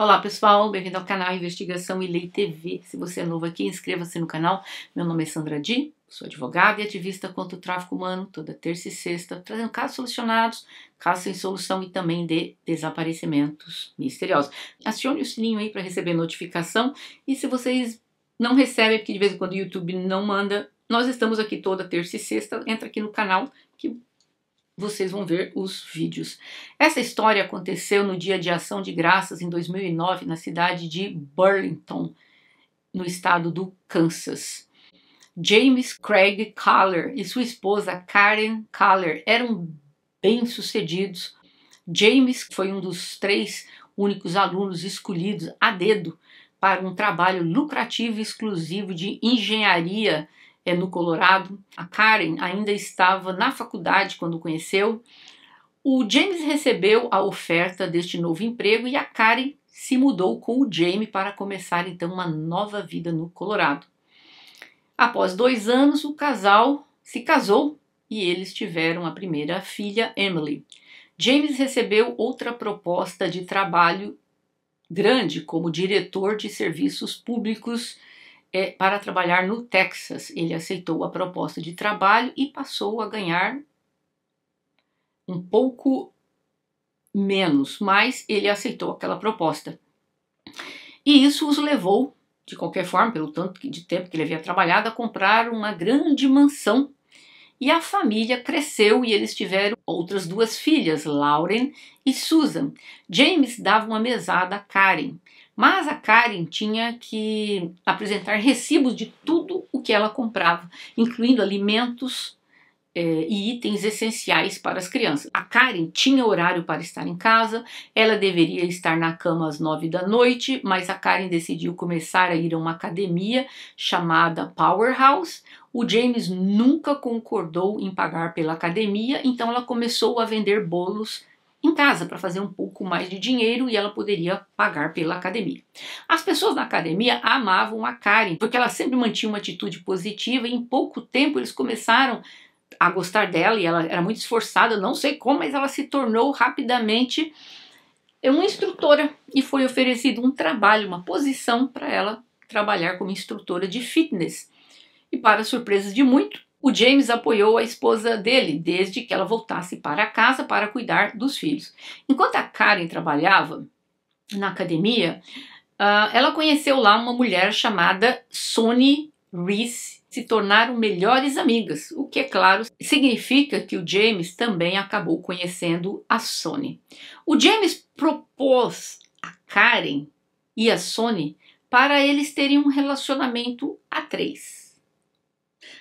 Olá pessoal, bem-vindo ao canal Investigação e Lei TV. Se você é novo aqui, inscreva-se no canal. Meu nome é Sandra Di, sou advogada e ativista contra o tráfico humano, toda terça e sexta, trazendo casos solucionados, casos sem solução e também de desaparecimentos misteriosos. Acione o sininho aí para receber notificação e se vocês não recebem, porque de vez em quando o YouTube não manda, nós estamos aqui toda terça e sexta, entra aqui no canal que vocês vão ver os vídeos. Essa história aconteceu no dia de ação de graças em 2009 na cidade de Burlington, no estado do Kansas. James Craig Caller e sua esposa Karen Caller eram bem-sucedidos. James foi um dos três únicos alunos escolhidos a dedo para um trabalho lucrativo e exclusivo de engenharia é, no Colorado. A Karen ainda estava na faculdade quando conheceu. O James recebeu a oferta deste novo emprego e a Karen se mudou com o James para começar então uma nova vida no Colorado. Após dois anos, o casal se casou e eles tiveram a primeira filha, Emily. James recebeu outra proposta de trabalho grande como diretor de serviços públicos é, para trabalhar no Texas. Ele aceitou a proposta de trabalho e passou a ganhar um pouco menos, mas ele aceitou aquela proposta. E isso os levou, de qualquer forma, pelo tanto de tempo que ele havia trabalhado, a comprar uma grande mansão e a família cresceu e eles tiveram outras duas filhas, Lauren e Susan. James dava uma mesada a Karen, mas a Karen tinha que apresentar recibos de tudo o que ela comprava, incluindo alimentos, eh, e itens essenciais para as crianças. A Karen tinha horário para estar em casa, ela deveria estar na cama às nove da noite, mas a Karen decidiu começar a ir a uma academia chamada Powerhouse o James nunca concordou em pagar pela academia, então ela começou a vender bolos em casa para fazer um pouco mais de dinheiro e ela poderia pagar pela academia. As pessoas na academia amavam a Karen porque ela sempre mantinha uma atitude positiva e em pouco tempo eles começaram a gostar dela e ela era muito esforçada, não sei como, mas ela se tornou rapidamente uma instrutora e foi oferecido um trabalho, uma posição para ela trabalhar como instrutora de fitness e, para surpresa de muito, o James apoiou a esposa dele desde que ela voltasse para casa para cuidar dos filhos. Enquanto a Karen trabalhava na academia, uh, ela conheceu lá uma mulher chamada Sony Reese. Se tornaram melhores amigas, o que, é claro, significa que o James também acabou conhecendo a Sony. O James propôs a Karen e a Sony para eles terem um relacionamento a três.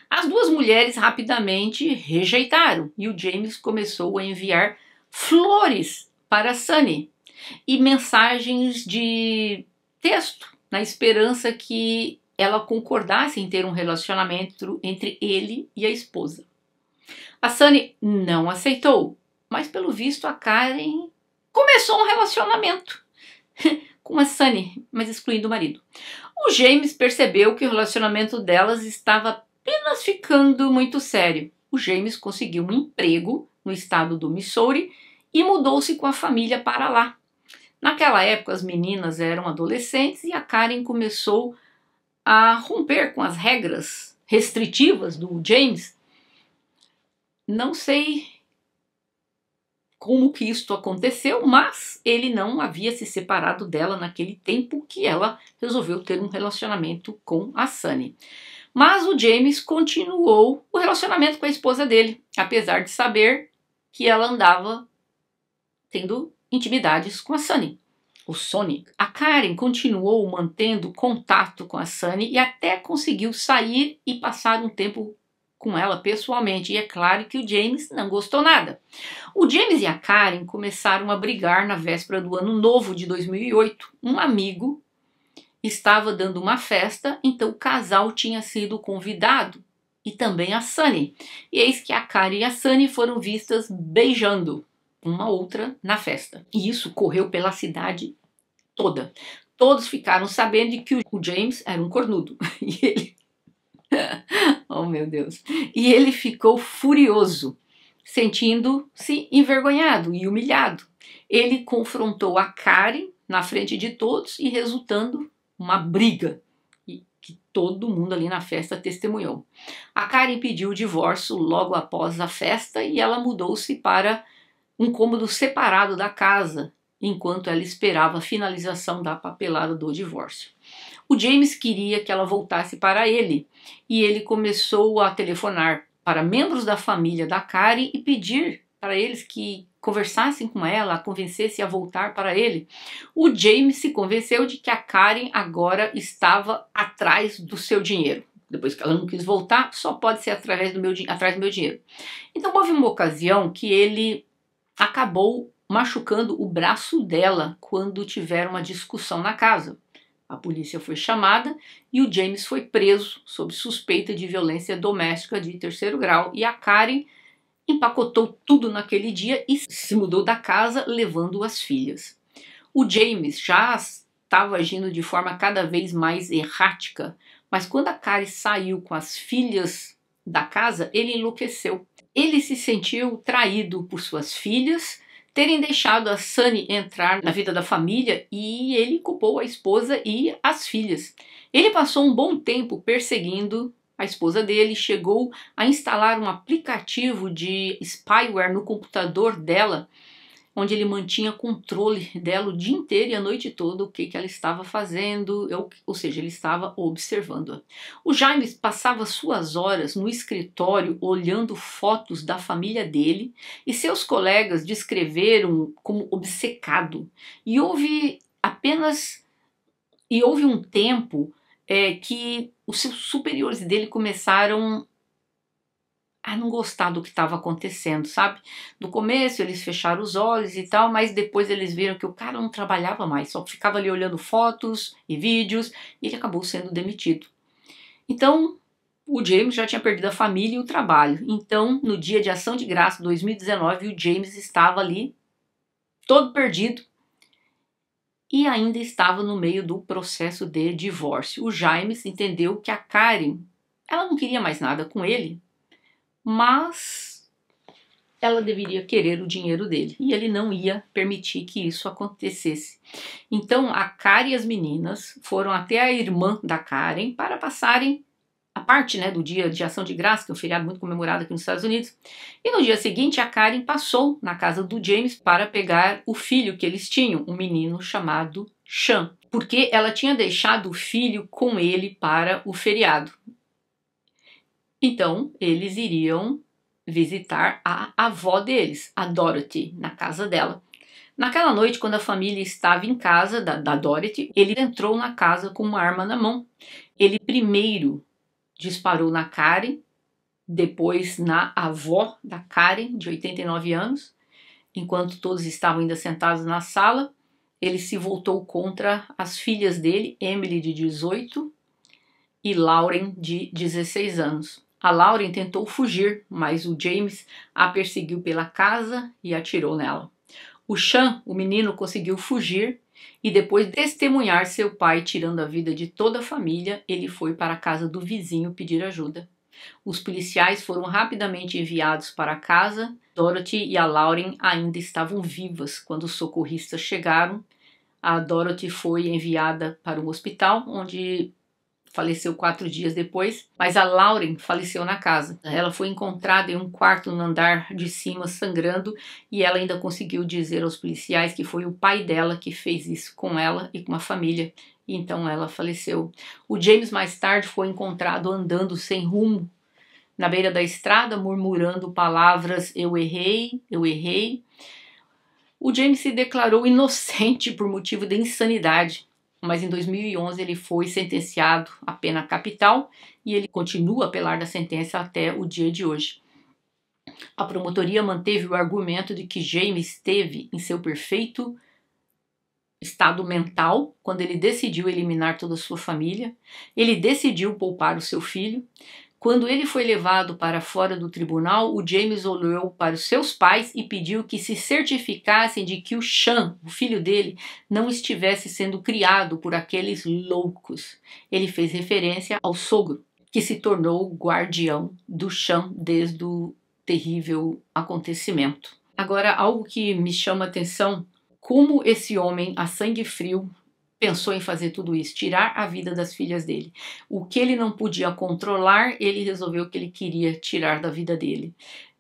As duas mulheres rapidamente rejeitaram e o James começou a enviar flores para Sunny e mensagens de texto na esperança que ela concordasse em ter um relacionamento entre ele e a esposa. A Sunny não aceitou, mas pelo visto a Karen começou um relacionamento com a Sunny, mas excluindo o marido. O James percebeu que o relacionamento delas estava apenas ficando muito sério. O James conseguiu um emprego no estado do Missouri e mudou-se com a família para lá. Naquela época, as meninas eram adolescentes e a Karen começou a romper com as regras restritivas do James. Não sei como que isto aconteceu, mas ele não havia se separado dela naquele tempo que ela resolveu ter um relacionamento com a Sunny. Mas o James continuou o relacionamento com a esposa dele, apesar de saber que ela andava tendo intimidades com a Sunny. O Sonic. A Karen continuou mantendo contato com a Sunny e até conseguiu sair e passar um tempo com ela pessoalmente. E é claro que o James não gostou nada. O James e a Karen começaram a brigar na véspera do ano novo de 2008. Um amigo estava dando uma festa, então o casal tinha sido convidado e também a Sunny. E eis que a Kari e a Sunny foram vistas beijando uma outra na festa. E isso correu pela cidade toda. Todos ficaram sabendo que o James era um cornudo e ele Oh meu Deus. E ele ficou furioso, sentindo-se envergonhado e humilhado. Ele confrontou a Karen na frente de todos e resultando uma briga e que todo mundo ali na festa testemunhou. A Karen pediu o divórcio logo após a festa e ela mudou-se para um cômodo separado da casa, enquanto ela esperava a finalização da papelada do divórcio. O James queria que ela voltasse para ele e ele começou a telefonar para membros da família da Karen e pedir para eles que conversassem com ela, a convencesse a voltar para ele. O James se convenceu de que a Karen agora estava atrás do seu dinheiro. Depois que ela não quis voltar, só pode ser através do meu, atrás do meu dinheiro. Então houve uma ocasião que ele acabou machucando o braço dela quando tiveram uma discussão na casa. A polícia foi chamada e o James foi preso sob suspeita de violência doméstica de terceiro grau e a Karen empacotou tudo naquele dia e se mudou da casa, levando as filhas. O James já estava agindo de forma cada vez mais errática, mas quando a Kari saiu com as filhas da casa, ele enlouqueceu. Ele se sentiu traído por suas filhas terem deixado a Sunny entrar na vida da família e ele culpou a esposa e as filhas. Ele passou um bom tempo perseguindo a esposa dele chegou a instalar um aplicativo de spyware no computador dela, onde ele mantinha controle dela o dia inteiro e a noite toda, o que, que ela estava fazendo, ou seja, ele estava observando-a. O Jaime passava suas horas no escritório olhando fotos da família dele e seus colegas descreveram como obcecado. E houve apenas. E houve um tempo é, que os seus superiores dele começaram a não gostar do que estava acontecendo, sabe? No começo eles fecharam os olhos e tal, mas depois eles viram que o cara não trabalhava mais, só ficava ali olhando fotos e vídeos e ele acabou sendo demitido. Então, o James já tinha perdido a família e o trabalho. Então, no dia de ação de graça 2019, o James estava ali todo perdido, e ainda estava no meio do processo de divórcio. O James entendeu que a Karen, ela não queria mais nada com ele, mas ela deveria querer o dinheiro dele e ele não ia permitir que isso acontecesse. Então a Karen e as meninas foram até a irmã da Karen para passarem a parte né, do dia de ação de graça, que é um feriado muito comemorado aqui nos Estados Unidos. E no dia seguinte, a Karen passou na casa do James para pegar o filho que eles tinham, um menino chamado Sean, porque ela tinha deixado o filho com ele para o feriado. Então, eles iriam visitar a avó deles, a Dorothy, na casa dela. Naquela noite, quando a família estava em casa da, da Dorothy, ele entrou na casa com uma arma na mão. Ele primeiro disparou na Karen, depois na avó da Karen, de 89 anos. Enquanto todos estavam ainda sentados na sala, ele se voltou contra as filhas dele, Emily, de 18, e Lauren, de 16 anos. A Lauren tentou fugir, mas o James a perseguiu pela casa e atirou nela. O Sean, o menino, conseguiu fugir e depois de testemunhar seu pai tirando a vida de toda a família, ele foi para a casa do vizinho pedir ajuda. Os policiais foram rapidamente enviados para a casa. Dorothy e a Lauren ainda estavam vivas quando os socorristas chegaram. A Dorothy foi enviada para um hospital onde faleceu quatro dias depois, mas a Lauren faleceu na casa. Ela foi encontrada em um quarto no andar de cima, sangrando, e ela ainda conseguiu dizer aos policiais que foi o pai dela que fez isso com ela e com a família. E então ela faleceu. O James mais tarde foi encontrado andando sem rumo na beira da estrada, murmurando palavras: Eu errei, eu errei. O James se declarou inocente por motivo de insanidade mas em 2011 ele foi sentenciado à pena capital e ele continua a apelar da sentença até o dia de hoje. A promotoria manteve o argumento de que James esteve em seu perfeito estado mental quando ele decidiu eliminar toda a sua família, ele decidiu poupar o seu filho, quando ele foi levado para fora do tribunal, o James olhou para os seus pais e pediu que se certificassem de que o Chan, o filho dele, não estivesse sendo criado por aqueles loucos. Ele fez referência ao sogro, que se tornou o guardião do Chan desde o terrível acontecimento. Agora, algo que me chama a atenção, como esse homem a sangue frio pensou em fazer tudo isso, tirar a vida das filhas dele. O que ele não podia controlar, ele resolveu que ele queria tirar da vida dele.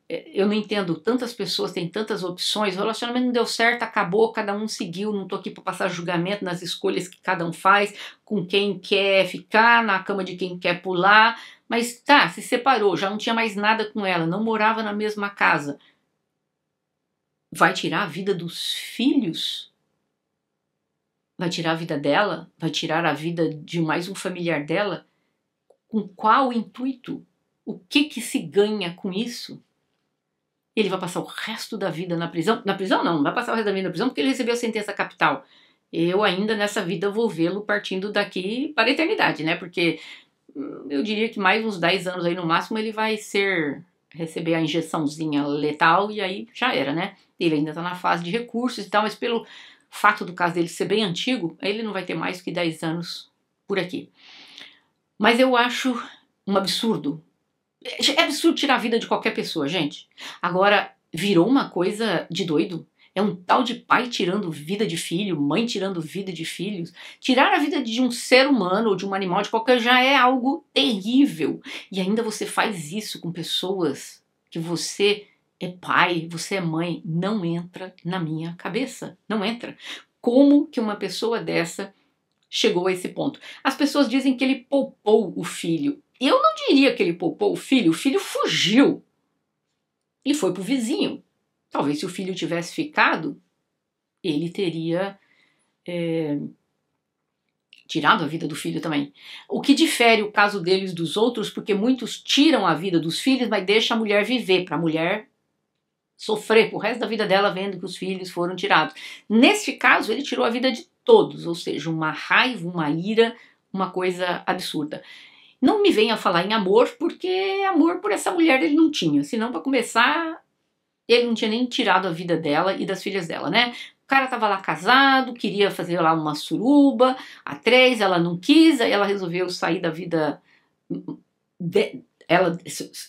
É, eu não entendo, tantas pessoas têm tantas opções, o relacionamento não deu certo, acabou, cada um seguiu, não tô aqui para passar julgamento nas escolhas que cada um faz, com quem quer ficar, na cama de quem quer pular, mas tá, se separou, já não tinha mais nada com ela, não morava na mesma casa. Vai tirar a vida dos filhos? vai tirar a vida dela, vai tirar a vida de mais um familiar dela, com qual intuito? O que que se ganha com isso? Ele vai passar o resto da vida na prisão? Na prisão não, não vai passar o resto da vida na prisão porque ele recebeu a sentença capital. Eu ainda nessa vida vou vê-lo partindo daqui para a eternidade, né? Porque hum, eu diria que mais uns 10 anos aí no máximo ele vai ser receber a injeçãozinha letal e aí já era, né? Ele ainda tá na fase de recursos e tal, mas pelo o fato do caso dele ser bem antigo, ele não vai ter mais que 10 anos por aqui. Mas eu acho um absurdo. É absurdo tirar a vida de qualquer pessoa, gente. Agora, virou uma coisa de doido. É um tal de pai tirando vida de filho, mãe tirando vida de filhos. Tirar a vida de um ser humano ou de um animal de qualquer já é algo terrível. E ainda você faz isso com pessoas que você é pai, você é mãe, não entra na minha cabeça, não entra. Como que uma pessoa dessa chegou a esse ponto? As pessoas dizem que ele poupou o filho. Eu não diria que ele poupou o filho, o filho fugiu. Ele foi pro vizinho. Talvez se o filho tivesse ficado, ele teria é, tirado a vida do filho também. O que difere o caso deles dos outros, porque muitos tiram a vida dos filhos, mas deixam a mulher viver, para a mulher sofrer pro resto da vida dela vendo que os filhos foram tirados. Neste caso, ele tirou a vida de todos, ou seja, uma raiva, uma ira, uma coisa absurda. Não me venha falar em amor, porque amor por essa mulher ele não tinha. Senão, para começar, ele não tinha nem tirado a vida dela e das filhas dela, né? O cara tava lá casado, queria fazer lá uma suruba, a três, ela não quis, aí ela resolveu sair da vida de, ela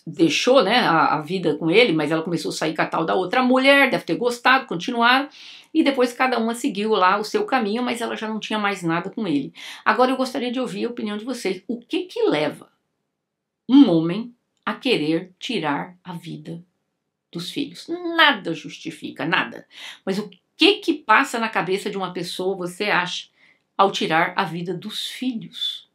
deixou né, a, a, vida com ele, mas ela começou a sair com a tal da outra mulher, deve ter gostado, continuado, E depois cada uma seguiu lá o seu caminho, mas ela já não tinha mais nada com ele. Agora eu gostaria de ouvir a opinião de vocês. O que que leva um homem a querer tirar a vida dos filhos? Nada justifica, nada. Mas o que que passa na cabeça de uma pessoa, você acha, ao tirar a vida dos filhos?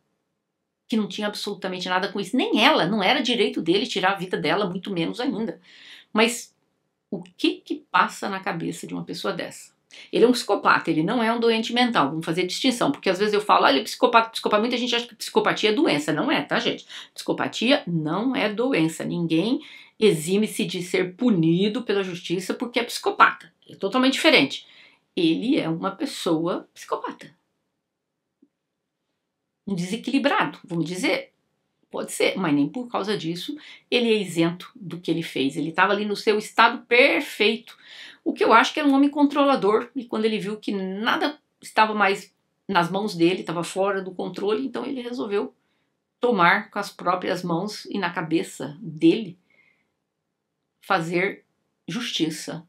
que não tinha absolutamente nada com isso, nem ela, não era direito dele tirar a vida dela, muito menos ainda. Mas o que que passa na cabeça de uma pessoa dessa? Ele é um psicopata, ele não é um doente mental. Vamos fazer distinção, porque às vezes eu falo, olha, psicopata, psicopata, muita gente acha que psicopatia é doença. Não é, tá, gente? Psicopatia não é doença. Ninguém exime-se de ser punido pela justiça porque é psicopata. É totalmente diferente. Ele é uma pessoa psicopata um desequilibrado, vamos dizer. Pode ser, mas nem por causa disso ele é isento do que ele fez. Ele estava ali no seu estado perfeito. O que eu acho que era um homem controlador, e quando ele viu que nada estava mais nas mãos dele, estava fora do controle, então ele resolveu tomar com as próprias mãos e na cabeça dele fazer justiça.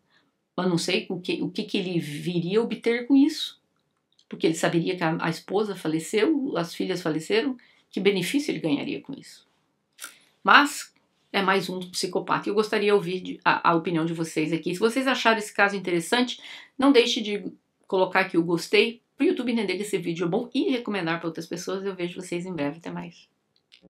Eu não sei o que, o que, que ele viria obter com isso porque ele saberia que a, a esposa faleceu, as filhas faleceram, que benefício ele ganharia com isso? Mas é mais um psicopata. Eu gostaria de ouvir a, a, opinião de vocês aqui. Se vocês acharam esse caso interessante, não deixe de colocar aqui o gostei para o YouTube entender que esse vídeo é bom e recomendar para outras pessoas. Eu vejo vocês em breve. Até mais.